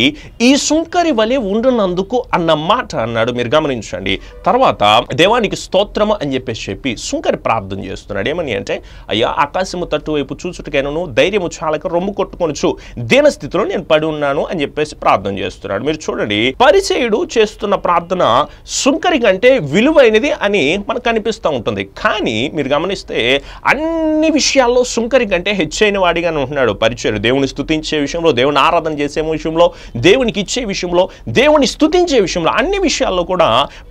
ఈ సుంకరి వలె ఉండనందుకు అన్న మాట అన్నాడు మీరు గమనించండి తర్వాత దేవానికి స్తోత్రము అని చెప్పేసి చెప్పి సుంకరి ప్రార్థన చేస్తున్నాడు ఏమని అంటే అయ్యా ఆకాశము తట్టు వైపు చూచుటకైనను ధైర్యము చాలక రొమ్ము కొట్టుకొనుచు దీనస్థితిలో నేను పడి ఉన్నాను అని చెప్పేసి ప్రార్థన చేస్తున్నాడు మీరు చూడండి పరిచయుడు చేస్తున్న ప్రార్థన సుంకరి కంటే విలువైనది అని మనకు కనిపిస్తూ ఉంటుంది కానీ మీరు గమనిస్తే అన్ని అన్ని విషయాల్లో సుంకరి కంటే హెచ్చైన వాడిగానే ఉంటున్నాడు పరిచయం దేవుని స్థుతించే విషయంలో దేవుని ఆరాధన చేసే విషయంలో దేవునికి ఇచ్చే విషయంలో దేవుని స్థుతించే విషయంలో అన్ని విషయాల్లో కూడా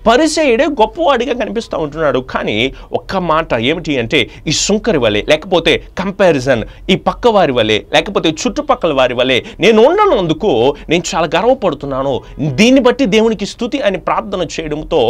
పరిచయుడే గొప్పవాడిగా కనిపిస్తూ ఉంటున్నాడు కానీ ఒక్క మాట ఏమిటి అంటే ఈ సుంకరి వలె లేకపోతే కంపారిజన్ ఈ పక్క వారి వలె లేకపోతే చుట్టుపక్కల వారి వలె నేను ఉన్నందుకు నేను చాలా గర్వపడుతున్నాను దీన్ని బట్టి దేవునికి స్థుతి అని ప్రార్థన చేయడంతో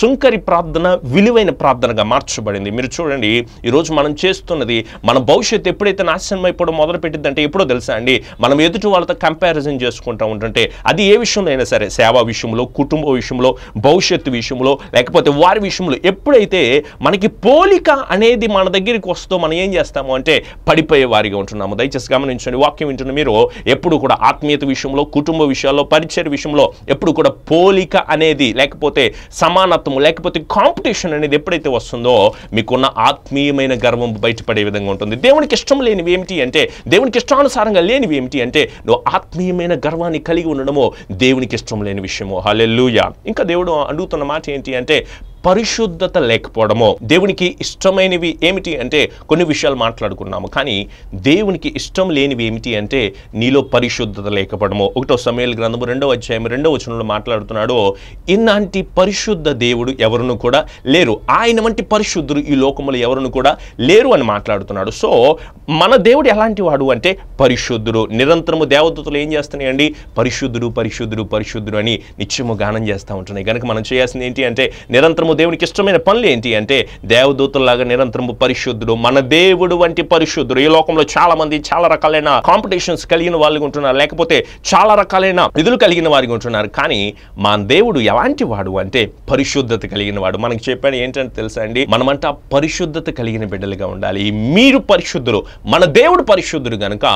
సుంకరి ప్రార్థన విలువైన ప్రార్థనగా మార్చబడింది మీరు చూడండి ఈరోజు మనం చేస్తూ నడుస్తున్నది మన భవిష్యత్తు ఎప్పుడైతే నాశనం అయిపోవడం మొదలు పెట్టిందంటే ఎప్పుడో తెలుసా అండి మనం ఎదుటి వాళ్ళతో కంపారిజన్ చేసుకుంటూ ఉంటుంటే అది ఏ విషయంలో అయినా సరే సేవా విషయంలో కుటుంబ విషయంలో భవిష్యత్తు విషయంలో లేకపోతే వారి విషయంలో ఎప్పుడైతే మనకి పోలిక అనేది మన దగ్గరికి వస్తూ మనం ఏం చేస్తాము అంటే పడిపోయే వారిగా ఉంటున్నాము దయచేసి గమనించండి వాక్యం వింటున్న మీరు ఎప్పుడు కూడా ఆత్మీయత విషయంలో కుటుంబ విషయాల్లో పరిచయ విషయంలో ఎప్పుడు కూడా పోలిక అనేది లేకపోతే సమానత్వం లేకపోతే కాంపిటీషన్ అనేది ఎప్పుడైతే వస్తుందో మీకున్న ఆత్మీయమైన గర్వం బయట బయటపడే విధంగా ఉంటుంది దేవునికి ఇష్టం లేనివి ఏమిటి అంటే దేవునికి ఇష్టానుసారంగా లేనివి ఏమిటి అంటే నువ్వు ఆత్మీయమైన గర్వాన్ని కలిగి ఉండడము దేవునికి ఇష్టం లేని విషయము హాలెల్లుయా ఇంకా దేవుడు అడుగుతున్న మాట ఏంటి అంటే పరిశుద్ధత లేకపోవడమో దేవునికి ఇష్టమైనవి ఏమిటి అంటే కొన్ని విషయాలు మాట్లాడుకున్నాము కానీ దేవునికి ఇష్టం లేనివి ఏమిటి అంటే నీలో పరిశుద్ధత లేకపోవడమో ఒకటో సమయాల గ్రంథము రెండో అధ్యాయం రెండో వచనంలో మాట్లాడుతున్నాడో ఇలాంటి పరిశుద్ధ దేవుడు ఎవరును కూడా లేరు ఆయన వంటి పరిశుద్ధులు ఈ లోకములు ఎవరును కూడా లేరు అని మాట్లాడుతున్నాడు సో మన దేవుడు ఎలాంటి వాడు అంటే పరిశుద్ధుడు నిరంతరము దేవతలు ఏం చేస్తున్నాయండి పరిశుద్ధుడు పరిశుద్ధుడు పరిశుద్ధుడు అని నిత్యము గానం చేస్తూ ఉంటున్నాయి కనుక మనం చేయాల్సింది ఏంటి అంటే నిరంతరము దేవునికి ఇష్టమైన పనులు ఏంటి అంటే లాగా నిరంతరము పరిశుద్ధుడు మన దేవుడు వంటి పరిశుద్ధుడు ఈ లోకంలో చాలా మంది చాలా రకాలైన కాంపిటీషన్స్ కలిగిన వాళ్ళు ఉంటున్నారు లేకపోతే చాలా రకాలైన నిధులు కలిగిన వారికి ఉంటున్నారు కానీ మన దేవుడు ఎలాంటి వాడు అంటే పరిశుద్ధత కలిగిన వాడు మనకి చెప్పాడు ఏంటంటే తెలుసా అండి మనమంటా పరిశుద్ధత కలిగిన బిడ్డలుగా ఉండాలి మీరు పరిశుద్ధులు మన దేవుడు పరిశుద్ధుడు కనుక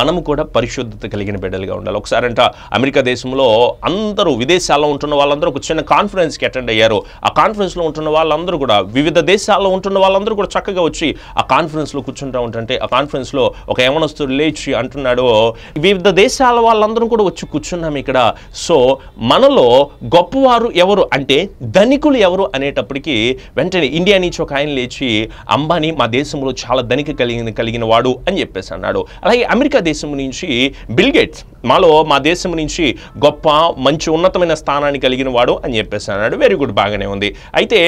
మనము కూడా పరిశుద్ధత కలిగిన బిడ్డలుగా ఉండాలి ఒకసారంట అమెరికా దేశంలో అందరూ విదేశాల్లో ఉంటున్న వాళ్ళందరూ ఒక చిన్న కాన్ఫరెన్స్కి అటెండ్ అయ్యారు ఆ కాన్ఫరెన్స్ కాన్ఫరెన్స్లో ఉంటున్న వాళ్ళందరూ కూడా వివిధ దేశాల్లో ఉంటున్న వాళ్ళందరూ కూడా చక్కగా వచ్చి ఆ కాన్ఫరెన్స్లో కూర్చుంటూ ఉంటుంటే ఆ కాన్ఫరెన్స్లో ఒక యవనస్తుడు లేచి అంటున్నాడో వివిధ దేశాల వాళ్ళందరూ కూడా వచ్చి కూర్చున్నాం ఇక్కడ సో మనలో గొప్పవారు ఎవరు అంటే ధనికులు ఎవరు అనేటప్పటికీ వెంటనే ఇండియా నుంచి ఒక ఆయన లేచి అంబానీ మా దేశంలో చాలా ధనిక కలిగిన కలిగిన వాడు అని చెప్పేసి అన్నాడు అలాగే అమెరికా దేశం నుంచి బిల్గేట్స్ మాలో మా దేశం నుంచి గొప్ప మంచి ఉన్నతమైన స్థానాన్ని కలిగిన వాడు అని చెప్పేసి అన్నాడు వెరీ గుడ్ బాగానే ఉంది అయితే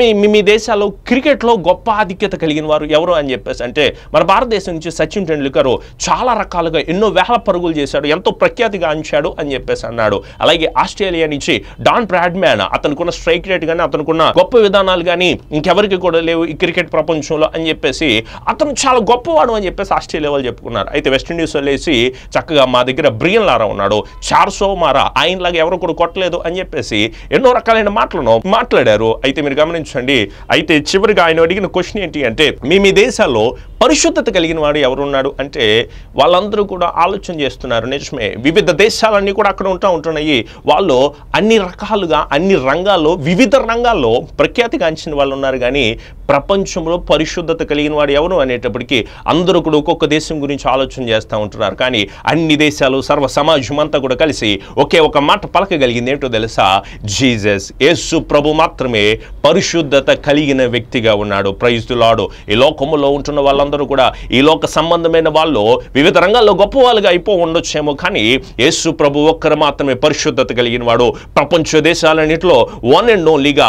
మీ మీ దేశాల్లో క్రికెట్లో గొప్ప ఆధిక్యత కలిగిన వారు ఎవరు అని చెప్పేసి అంటే మన భారతదేశం నుంచి సచిన్ టెండూల్కర్ చాలా రకాలుగా ఎన్నో వేల పరుగులు చేశాడు ఎంతో ప్రఖ్యాతిగా అంచాడు అని చెప్పేసి అన్నాడు అలాగే ఆస్ట్రేలియా నుంచి డాన్ బ్రాడ్మ్యాన్ అతనుకున్న స్ట్రైక్ రేట్ కానీ అతనుకున్న గొప్ప విధానాలు కానీ ఇంకెవరికి కూడా లేవు ఈ క్రికెట్ ప్రపంచంలో అని చెప్పేసి అతను చాలా గొప్పవాడు అని చెప్పేసి ఆస్ట్రేలియా వాళ్ళు చెప్పుకున్నారు అయితే వెస్టిండీస్ వెళ్ళేసి చక్కగా మా దగ్గర బ్రియన్ లారా ఉన్నాడు చార్సో మారా ఆయనలాగా ఎవరు కూడా కొట్టలేదు అని చెప్పేసి ఎన్నో రకాలైన మాటలను మాట్లాడారు అడిగారు అయితే మీరు గమనించండి అయితే చివరిగా ఆయన అడిగిన క్వశ్చన్ ఏంటి అంటే మీ మీ దేశాల్లో పరిశుద్ధత కలిగిన వాడు ఎవరున్నాడు అంటే వాళ్ళందరూ కూడా ఆలోచన చేస్తున్నారు నిజమే వివిధ దేశాలన్నీ కూడా అక్కడ ఉంటా ఉంటున్నాయి వాళ్ళు అన్ని రకాలుగా అన్ని రంగాల్లో వివిధ రంగాల్లో ప్రఖ్యాతిగాంచిన వాళ్ళు ఉన్నారు కానీ ప్రపంచంలో పరిశుద్ధత కలిగిన వాడు ఎవరు అనేటప్పటికీ అందరూ కూడా ఒక్కొక్క దేశం గురించి ఆలోచన చేస్తూ ఉంటున్నారు కానీ అన్ని దేశాలు సర్వ సమాజం అంతా కూడా కలిసి ఒకే ఒక మాట పలకగలిగింది ఏంటో తెలుసా జీజస్ యేసు ప్రభు మాత్రం మాత్రమే పరిశుద్ధత కలిగిన వ్యక్తిగా ఉన్నాడు ప్రయుస్తులాడు ఈ లోకములో ఉంటున్న వాళ్ళందరూ కూడా ఈ లోక సంబంధమైన వాళ్ళు వివిధ రంగాల్లో గొప్ప వాళ్ళుగా అయిపో ఉండొచ్చేమో కానీ యేసు ప్రభు ఒక్కరు మాత్రమే పరిశుద్ధత కలిగిన వాడు ప్రపంచ దేశాలన్నింటిలో వన్ అండ్ ఓన్లీగా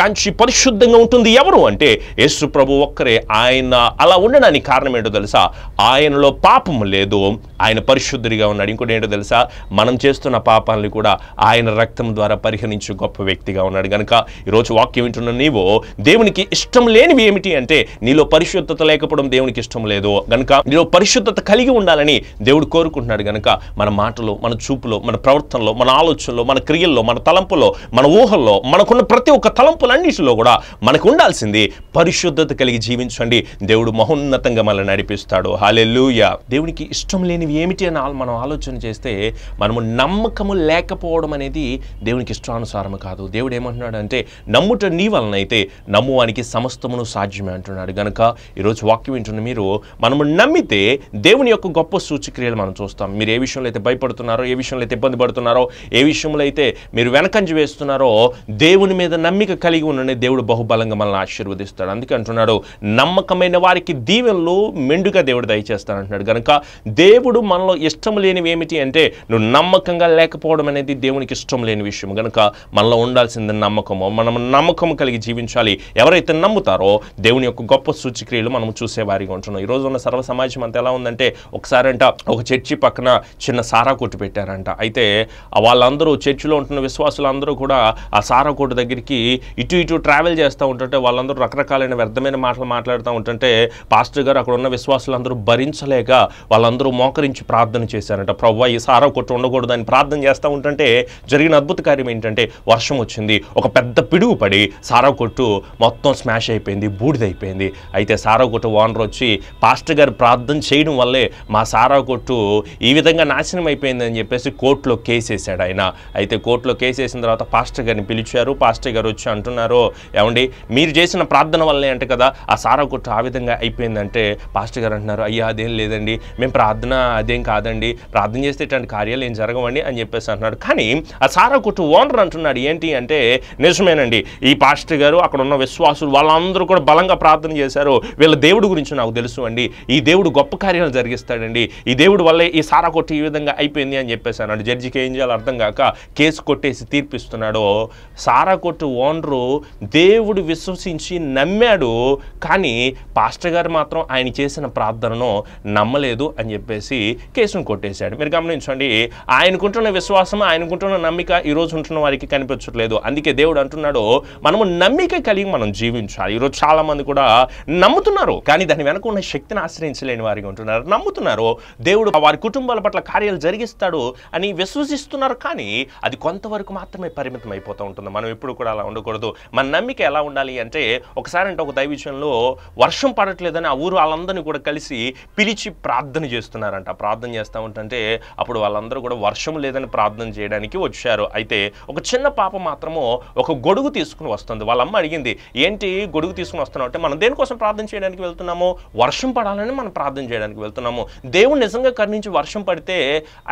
గాంచి పరిశుద్ధంగా ఉంటుంది ఎవరు అంటే యేసు ప్రభు ఒక్కరే ఆయన అలా ఉండడానికి కారణం ఏంటో తెలుసా ఆయనలో పాపం లేదు ఆయన పరిశుద్ధుడిగా ఉన్నాడు ఇంకోటి ఏంటో తెలుసా మనం చేస్తున్న పాపాలని కూడా ఆయన రక్తం ద్వారా పరిహరించే గొప్ప వ్యక్తిగా ఉన్నాడు కనుక ఈరోజు వాక్యం వింటున్న నీవు దేవునికి ఇష్టం లేనివి ఏమిటి అంటే నీలో పరిశుద్ధత లేకపోవడం దేవునికి ఇష్టం లేదు గనక నీలో పరిశుద్ధత కలిగి ఉండాలని దేవుడు కోరుకుంటున్నాడు గనక మన మాటలో మన చూపులో మన ప్రవర్తనలో మన ఆలోచనలో మన క్రియల్లో మన తలంపులో మన ఊహల్లో మనకున్న ప్రతి ఒక్క తలంపులన్నింటిలో కూడా మనకు ఉండాల్సింది పరిశుద్ధత కలిగి జీవించండి దేవుడు మహోన్నతంగా మనల్ని నడిపిస్తాడు హాలెల్లుయ దేవునికి ఇష్టం లేనివి ఏమిటి అని మనం ఆలోచన చేస్తే మనము నమ్మకము లేకపోవడం అనేది దేవునికి ఇష్టానుసారం కాదు దేవుడు ఏమంటున్నాడు అంటే నమ్ముట నీ వలనైతే నమ్మువానికి సమస్తమును సాధ్యమే అంటున్నాడు గనక ఈరోజు వాక్యం వింటున్న మీరు మనము నమ్మితే దేవుని యొక్క గొప్ప సూచక్రియలు మనం చూస్తాం మీరు ఏ విషయంలో అయితే భయపడుతున్నారో ఏ విషయంలో అయితే ఇబ్బంది పడుతున్నారో ఏ విషయంలో అయితే మీరు వెనకంజ వేస్తున్నారో దేవుని మీద నమ్మిక కలిగి ఉండనే దేవుడు బహుబలంగా మనల్ని ఆశీర్వదిస్తాడు అందుకే అంటున్నాడు నమ్మకమైన వారికి దీవెనలు మెండుగా దేవుడు దయచేస్తానంటున్నాడు కనుక దేవుడు మనలో ఇష్టం లేనివి ఏమిటి అంటే నువ్వు నమ్మకంగా లేకపోవడం అనేది దేవునికి ఇష్టం లేని విషయం గనక మనలో ఉండాల్సింది నమ్మకము మనం నమ్మకం కలిగి జీవించాలి ఎవరైతే నమ్ముతారో దేవుని యొక్క గొప్ప సూచిక్రియలు మనం చూసేవారిగా ఉంటున్నాం ఈరోజు ఉన్న సర్వ సమాజం అంత ఎలా ఉందంటే ఒకసారంట ఒక చర్చి పక్కన చిన్న సారా కొట్టు పెట్టారంట అయితే వాళ్ళందరూ చర్చిలో ఉంటున్న విశ్వాసులందరూ కూడా ఆ సారా కోటు దగ్గరికి ఇటు ఇటు ట్రావెల్ చేస్తూ ఉంటుంటే వాళ్ళందరూ రకరకాలైన వ్యర్థమైన మాటలు మాట్లాడుతూ ఉంటుంటే పాస్టర్ గారు అక్కడ ఉన్న విశ్వాసులందరూ భరించలేక వాళ్ళందరూ మోకరించి ప్రార్థన చేశారంట ప్రవ్వ ఈ సారా కొట్టు అని ప్రార్థన చేస్తూ ఉంటుంటే జరిగిన అద్భుత కార్యం ఏంటంటే వర్షం వచ్చింది ఒక పెద్ద పిడుగు పడి కొట్టు మొత్తం స్మాష్ అయిపోయింది బూడిదైపోయింది అయితే సారవ కొట్టు ఓనర్ వచ్చి పాస్టర్ గారు ప్రార్థన చేయడం వల్లే మా సారవ కొట్టు ఈ విధంగా నాశనం అయిపోయింది అని చెప్పేసి కోర్టులో కేసేసాడు ఆయన అయితే కోర్టులో కేసేసిన తర్వాత పాస్టర్ గారిని పిలిచారు పాస్టర్ గారు వచ్చి అంటున్నారు ఏమండి మీరు చేసిన ప్రార్థన వల్లే అంట కదా ఆ సారవ కొట్టు ఆ విధంగా అయిపోయిందంటే పాస్టర్ గారు అంటున్నారు అయ్యా అదేం లేదండి మేము ప్రార్థన అదేం కాదండి ప్రార్థన చేస్తే ఇటువంటి కార్యాలు ఏం జరగవండి అని చెప్పేసి అంటున్నాడు కానీ ఆ సారా కొట్టు ఓనర్ అంటున్నాడు ఏంటి అంటే నిజమే నిజమేనండి ఈ పాస్టర్ గారు అక్కడ ఉన్న విశ్వాసులు వాళ్ళందరూ కూడా బలంగా ప్రార్థన చేశారు వీళ్ళ దేవుడు గురించి నాకు తెలుసు అండి ఈ దేవుడు గొప్ప కార్యాలు జరిగిస్తాడండి ఈ దేవుడు వల్లే ఈ సారా కొట్టి ఈ విధంగా అయిపోయింది అని చెప్పేశానండి జడ్జికి ఏం చేయాలో అర్థం కాక కేసు కొట్టేసి తీర్పిస్తున్నాడు సారా కొట్టు ఓనరు దేవుడు విశ్వసించి నమ్మాడు కానీ పాస్టర్ గారు మాత్రం ఆయన చేసిన ప్రార్థనను నమ్మలేదు అని చెప్పేసి కేసును కొట్టేశాడు మీరు గమనించండి ఆయనకుంటున్న విశ్వాసం ఆయనకుంటున్న నమ్మిక ఈరోజు ఉంటున్న వారికి కనిపించట్లేదు అందుకే దేవుడు అంటున్నాడో మనము నమ్మిక కలిగి మనం జీవించాలి ఈరోజు చాలామంది కూడా నమ్ముతున్నారు కానీ దాని వెనక ఉన్న శక్తిని ఆశ్రయించలేని వారికి ఉంటున్నారు నమ్ముతున్నారు దేవుడు వారి కుటుంబాల పట్ల కార్యాలు జరిగిస్తాడు అని విశ్వసిస్తున్నారు కానీ అది కొంతవరకు మాత్రమే పరిమితం అయిపోతూ ఉంటుంది మనం ఎప్పుడు కూడా అలా ఉండకూడదు మన నమ్మిక ఎలా ఉండాలి అంటే ఒకసారి అంటే ఒక దైవిషయంలో వర్షం పడట్లేదని ఆ ఊరు వాళ్ళందరినీ కూడా కలిసి పిలిచి ప్రార్థన చేస్తున్నారంట ప్రార్థన చేస్తూ ఉంటుంటే అప్పుడు వాళ్ళందరూ కూడా వర్షం లేదని ప్రార్థన చేయడానికి వచ్చారు అయితే ఒక చిన్న పాప మాత్రము ఒక గొడుగు తీసుకుని వస్తుంది వాళ్ళ అమ్మ అడిగింది ఏంటి గొడుగు తీసుకుని వస్తున్నావు అంటే మనం దేనికోసం ప్రార్థన చేయడానికి వెళ్తున్నాము వర్షం పడాలని మనం ప్రార్థన చేయడానికి వెళ్తున్నాము దేవుడు నిజంగా కరుణించి వర్షం పడితే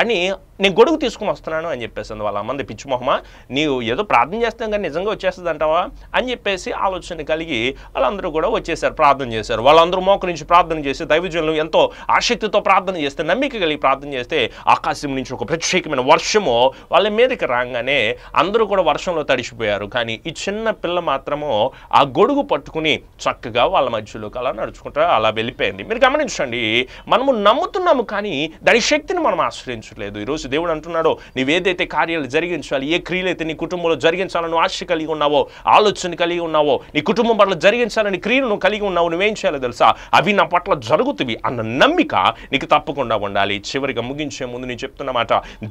అని నేను గొడుగు తీసుకుని వస్తున్నాను అని చెప్పేసింది వాళ్ళ అమ్మంది మొహమా నీవు ఏదో ప్రార్థన చేస్తాం కానీ నిజంగా వచ్చేస్తుంది అంటావా అని చెప్పేసి ఆలోచన కలిగి వాళ్ళందరూ కూడా వచ్చేసారు ప్రార్థన చేశారు వాళ్ళందరూ నుంచి ప్రార్థన చేసి దైవజనులు ఎంతో ఆసక్తితో ప్రార్థన చేస్తే నమ్మిక కలిగి ప్రార్థన చేస్తే ఆకాశం నుంచి ఒక ప్రత్యేకమైన వర్షము వాళ్ళ మీదకి రాగానే అందరూ కూడా వర్షంలో తడిసిపోయారు కానీ ఈ చిన్న పిల్ల మాత్రము ఆ గొడుగు పట్టుకుని చక్కగా వాళ్ళ మధ్యలోకి అలా నడుచుకుంటా అలా వెళ్ళిపోయింది మీరు గమనించండి మనము నమ్ముతున్నాము కానీ దాని శక్తిని మనం ఆశ్రయించలేదు ఈరోజు దేవుడు అంటున్నాడో నీవేదైతే కార్యాలు జరిగించాలి ఏ క్రియలైతే నీ కుటుంబంలో జరిగించాలని ఆశ కలిగి ఉన్నావో ఆలోచన కలిగి ఉన్నావో నీ కుటుంబం పట్ల జరిగించాలని క్రియలను కలిగి ఉన్నావు నువ్వేం చేయాలో తెలుసా అవి నా పట్ల జరుగుతుంది అన్న నమ్మిక నీకు తప్పకుండా ఉండాలి చివరిగా ముగించే ముందు నేను చెప్తున్నమాట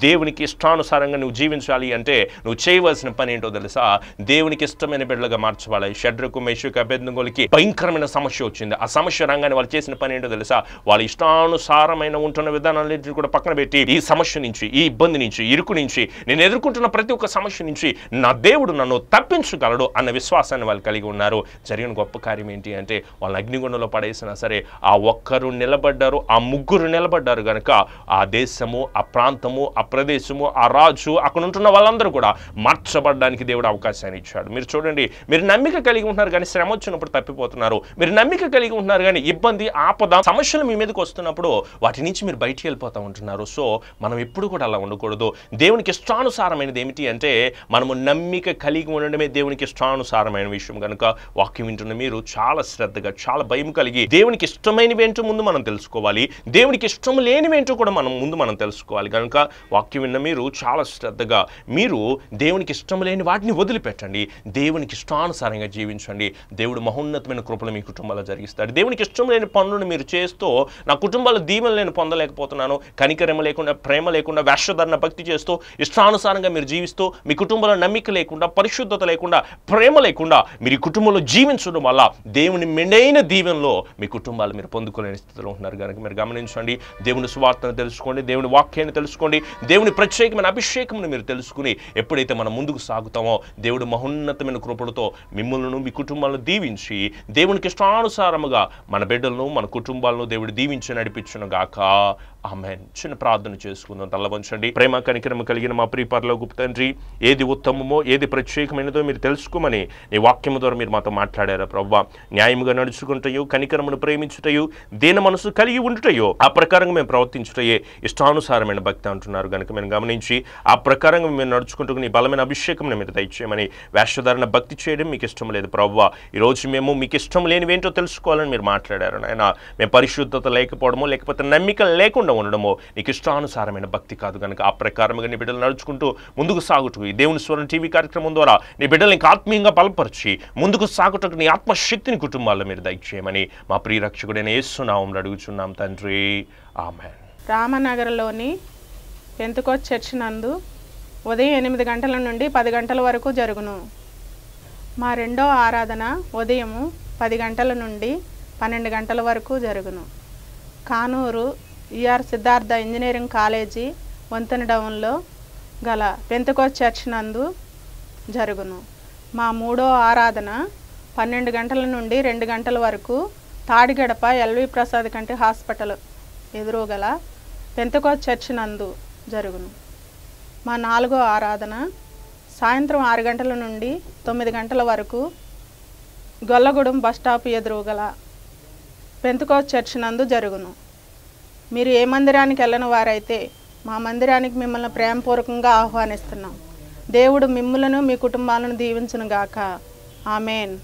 దేవునికి ఇష్టానుసారంగా నువ్వు జీవించాలి అంటే నువ్వు చేయవలసిన పని ఏంటో తెలుసా దేవునికి ఇష్టమైన బిడ్డలుగా మార్చవాలి షడ్రకు మేషుకు అభ్యర్థులకి భయంకరమైన సమస్య వచ్చింది ఆ సమస్య రంగాన్ని వాళ్ళు చేసిన పని ఏంటో తెలుసా వాళ్ళ ఇష్టానుసారమైన ఉంటున్న విధానాలన్నింటినీ కూడా పక్కన పెట్టి ఈ సమస్య నుంచి ఈ ఇబ్బంది నుంచి ఇరుకు నుంచి నేను ఎదుర్కొంటున్న ప్రతి ఒక్క సమస్య నుంచి నా దేవుడు నన్ను తప్పించగలడు అన్న విశ్వాసాన్ని వాళ్ళు కలిగి ఉన్నారు జరిగిన గొప్ప కార్యం ఏంటి అంటే వాళ్ళు అగ్నిగుండంలో పడేసినా సరే ఆ ఒక్కరు నిలబడ్డారు ఆ ముగ్గురు నిలబడ్డారు కనుక ఆ దేశము ఆ ప్రాంతము ఆ ప్రదేశము ఆ రాజు అక్కడ ఉంటున్న వాళ్ళందరూ కూడా మార్చబడడానికి దేవుడు అవకాశాన్ని ఇచ్చాడు మీరు చూడండి మీరు నమ్మిక కలిగి ఉంటున్నారు కానీ శ్రమ వచ్చినప్పుడు తప్పిపోతున్నారు మీరు నమ్మిక కలిగి ఉంటున్నారు కానీ ఇబ్బంది ఆపద సమస్యలు మీ మీదకి వస్తున్నప్పుడు వాటి నుంచి మీరు బయటికి వెళ్ళిపోతూ ఉంటున్నారు సో మనం ఎప్పుడు కూడా కూడా అలా ఉండకూడదు దేవునికి ఇష్టానుసారమైనది ఏమిటి అంటే మనము నమ్మిక కలిగి ఉండడమే దేవునికి ఇష్టానుసారమైన విషయం కనుక వాక్యం వింటున్న మీరు చాలా శ్రద్ధగా చాలా భయం కలిగి దేవునికి ఇష్టమైనవి ఏంటో ముందు మనం తెలుసుకోవాలి దేవునికి ఇష్టం లేనివి ఏంటో కూడా మనం ముందు మనం తెలుసుకోవాలి కనుక వాక్యం విన్న మీరు చాలా శ్రద్ధగా మీరు దేవునికి ఇష్టం లేని వాటిని వదిలిపెట్టండి దేవునికి ఇష్టానుసారంగా జీవించండి దేవుడు మహోన్నతమైన కృపలు మీ కుటుంబాల్లో జరిగిస్తాడు దేవునికి ఇష్టం లేని పనులను మీరు చేస్తూ నా కుటుంబాల్లో దీవెన నేను పొందలేకపోతున్నాను కనికరమ లేకుండా ప్రేమ లేకుండా లేకుండా వేషధరణ భక్తి చేస్తూ ఇష్టానుసారంగా మీరు జీవిస్తూ మీ కుటుంబంలో నమ్మిక లేకుండా పరిశుద్ధత లేకుండా ప్రేమ లేకుండా మీరు ఈ కుటుంబంలో జీవించడం వల్ల దేవుని మెండైన దీవెనలో మీ కుటుంబాలు మీరు పొందుకోలేని స్థితిలో ఉంటున్నారు కనుక మీరు గమనించండి దేవుని స్వార్థను తెలుసుకోండి దేవుని వాక్యాన్ని తెలుసుకోండి దేవుని ప్రత్యేకమైన అభిషేకమును మీరు తెలుసుకుని ఎప్పుడైతే మనం ముందుకు సాగుతామో దేవుడు మహోన్నతమైన కృపలతో మిమ్మల్ని మీ కుటుంబాలను దీవించి దేవునికి ఇష్టానుసారముగా మన బిడ్డలను మన కుటుంబాలను దేవుడు దీవించి నడిపించను గాక ఆమెన్ చిన్న ప్రార్థన చేసుకుందాం తల్లవంచండి ప్రేమ కనికరమ కలిగిన మా ప్రియ గుప్తండ్రి ఏది ఉత్తమమో ఏది ప్రత్యేకమైనదో మీరు తెలుసుకోమని నీ వాక్యం ద్వారా మీరు మాతో మాట్లాడారా ప్రవ్వా న్యాయముగా నడుచుకుంటయో కనికరమును ప్రేమించుటయో దేని మనసు కలిగి ఉండుటయో ఆ ప్రకారంగా మేము ప్రవర్తించుటయే ఇష్టానుసారమైన భక్తి అంటున్నారు కనుక మేము గమనించి ఆ ప్రకారంగా మేము నడుచుకుంటూ నీ బలమైన అభిషేకం మీరు దయచేయమని వేషధారణ భక్తి చేయడం మీకు ఇష్టం లేదు ప్రవ్వా ఈరోజు మేము మీకు ఇష్టం లేనివేంటో తెలుసుకోవాలని మీరు మాట్లాడారు నాయన మేము పరిశుద్ధత లేకపోవడము లేకపోతే నమ్మిక లేకుండా తప్పకుండా ఉండడము నీకు ఇష్టానుసారమైన భక్తి కాదు కనుక ఆ ప్రకారంగా నీ బిడ్డలు నడుచుకుంటూ ముందుకు సాగుటకు ఈ దేవుని స్వరం టీవీ కార్యక్రమం ద్వారా నీ బిడ్డలు ఇంకా ఆత్మీయంగా బలపరిచి ముందుకు సాగుటకు నీ ఆత్మశక్తిని కుటుంబాల్లో మీరు దయచేయమని మా ప్రియరక్షకుడైన యేసునామం అడుగుచున్నాం తండ్రి ఆమె రామనగర్లోని ఎంతకో చర్చి నందు ఉదయం ఎనిమిది గంటల నుండి పది గంటల వరకు జరుగును మా రెండో ఆరాధన ఉదయం పది గంటల నుండి పన్నెండు గంటల వరకు జరుగును Kanuru E R Siddhartha engineering college వంతెన డౌన్లో గల పెంతకో చర్చ్ నందు జరుగును మా మూడో ఆరాధన పన్నెండు గంటల నుండి రెండు గంటల వరకు తాడిగడప ఎల్వి ప్రసాద్ కంటి హాస్పిటల్ ఎదురుగల పెంతకో చర్చ్ నందు జరుగును మా నాలుగో ఆరాధన సాయంత్రం ఆరు గంటల నుండి తొమ్మిది గంటల వరకు గొల్లగూడెం బస్టాప్ ఎదురుగల పెంతకో చర్చ్ నందు జరుగును మీరు ఏ మందిరానికి వెళ్ళని వారైతే మా మందిరానికి మిమ్మల్ని ప్రేమపూర్వకంగా ఆహ్వానిస్తున్నాం దేవుడు మిమ్ములను మీ కుటుంబాలను దీవించను గాక ఆమెన్